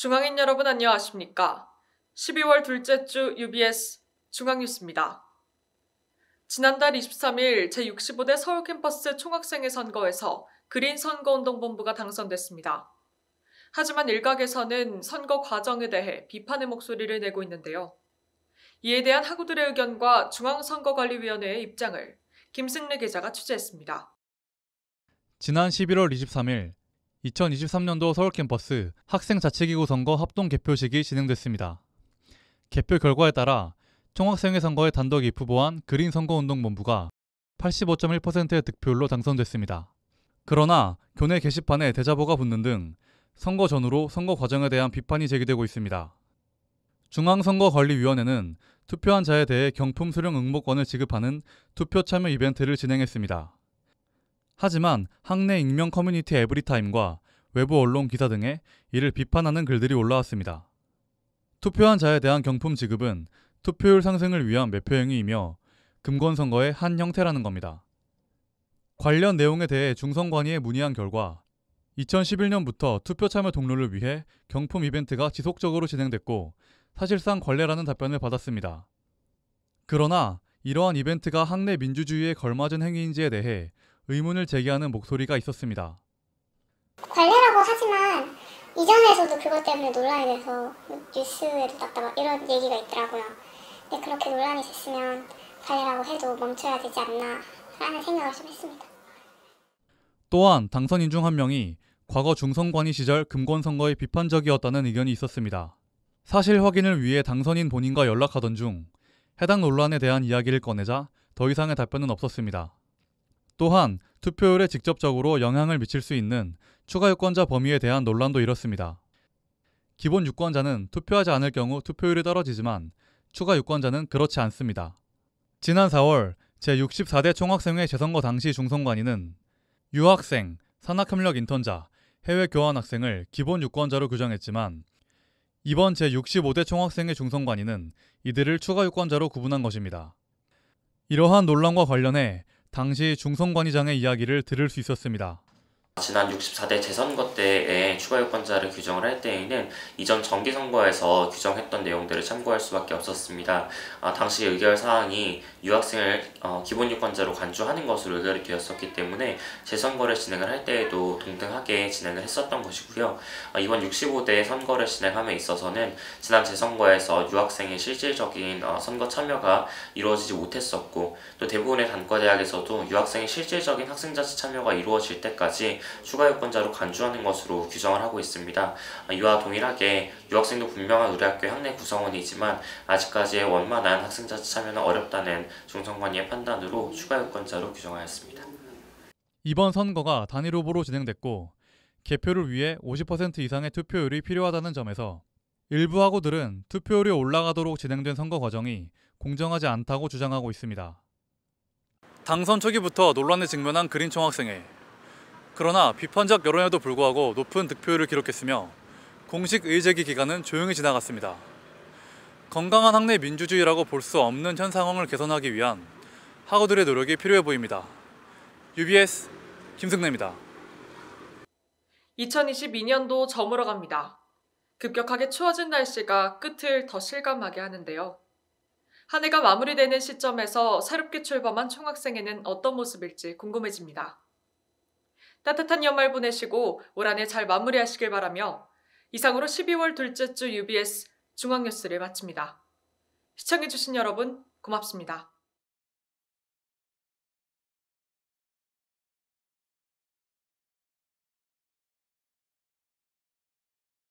중앙인 여러분 안녕하십니까? 12월 둘째 주 UBS 중앙뉴스입니다. 지난달 23일 제65대 서울 캠퍼스 총학생회 선거에서 그린 선거운동본부가 당선됐습니다. 하지만 일각에서는 선거 과정에 대해 비판의 목소리를 내고 있는데요. 이에 대한 학우들의 의견과 중앙선거관리위원회의 입장을 김승래 기자가 취재했습니다. 지난 11월 23일 2023년도 서울 캠퍼스 학생 자치기구 선거 합동 개표식이 진행됐습니다. 개표 결과에 따라 총학생회 선거에 단독 입후 보한 그린 선거운동본부가 85.1%의 득표율로 당선됐습니다. 그러나 교내 게시판에 대자보가 붙는 등 선거 전후로 선거 과정에 대한 비판이 제기되고 있습니다. 중앙선거관리위원회는 투표한 자에 대해 경품 수령 응모권을 지급하는 투표 참여 이벤트를 진행했습니다. 하지만 학내 익명 커뮤니티 에브리타임과 외부 언론 기사 등에 이를 비판하는 글들이 올라왔습니다. 투표한 자에 대한 경품 지급은 투표율 상승을 위한 매표 행위이며 금권 선거의 한 형태라는 겁니다. 관련 내용에 대해 중선관위에 문의한 결과 2011년부터 투표 참여 동료를 위해 경품 이벤트가 지속적으로 진행됐고 사실상 관례라는 답변을 받았습니다. 그러나 이러한 이벤트가 학내 민주주의에 걸맞은 행위인지에 대해 의문을 제기하는 목소리가 있었습니다. 관례라고 하지만 이전에서도 그것 때문에 논란이 돼서 뉴스에도 났다 막 이런 얘기가 있더라고요. 근데 그렇게 논란이 됐으면 관례라고 해도 멈춰야 되지 않나 라는 생각을 좀 했습니다. 또한 당선인 중 한 명이 과거 중선관위 시절 금권 선거에 비판적이었다는 의견이 있었습니다. 사실 확인을 위해 당선인 본인과 연락하던 중 해당 논란에 대한 이야기를 꺼내자 더 이상의 답변은 없었습니다. 또한 투표율에 직접적으로 영향을 미칠 수 있는 추가 유권자 범위에 대한 논란도 이렇습니다. 기본 유권자는 투표하지 않을 경우 투표율이 떨어지지만 추가 유권자는 그렇지 않습니다. 지난 4월 제64대 총학생회 재선거 당시 중선관위는 유학생, 산학협력 인턴자, 해외 교환 학생을 기본 유권자로 규정했지만 이번 제65대 총학생회 중선관위는 이들을 추가 유권자로 구분한 것입니다. 이러한 논란과 관련해 당시 중성관리장의 이야기를 들을 수 있었습니다. 지난 64대 재선거 때에 추가 유권자를 규정을 할 때에는 이전 정기 선거에서 규정했던 내용들을 참고할 수밖에 없었습니다. 아, 당시 의결 사항이 유학생을 어, 기본 유권자로 간주하는 것으로 의결이 되었었기 때문에 재선거를 진행을 할 때에도 동등하게 진행을 했었던 것이고요. 아, 이번 65대 선거를 진행함에 있어서는 지난 재선거에서 유학생의 실질적인 어, 선거 참여가 이루어지지 못했었고 또 대부분의 단과대학에서도 유학생의 실질적인 학생자치 참여가 이루어질 때까지 추가 요건자로 간주하는 것으로 규정을 하고 있습니다. 이와 동일하게 유학생도 분명한 우리 학교 학내 구성원이지만 아직까지의 원만한 학생자 참여는 어렵다는 중선관위의 판단으로 추가 요건자로 규정하였습니다. 이번 선거가 단일 후보로 진행됐고 개표를 위해 50% 이상의 투표율이 필요하다는 점에서 일부 학우들은 투표율이 올라가도록 진행된 선거 과정이 공정하지 않다고 주장하고 있습니다. 당선 초기부터 논란에 직면한 그린 총학생회 그러나 비판적 여론에도 불구하고 높은 득표율을 기록했으며 공식 의제기 기간은 조용히 지나갔습니다. 건강한 학내 민주주의라고 볼 수 없는 현 상황을 개선하기 위한 학우들의 노력이 필요해 보입니다. UBS 김승래입니다. 2022년도 저물어갑니다. 급격하게 추워진 날씨가 끝을 더 실감하게 하는데요. 한 해가 마무리되는 시점에서 새롭게 출범한 총학생회는 어떤 모습일지 궁금해집니다. 따뜻한 연말 보내시고 올한해잘 마무리하시길 바라며 이상으로 12월 둘째 주 UBS 중앙뉴스를 마칩니다. 시청해주신 여러분 고맙습니다.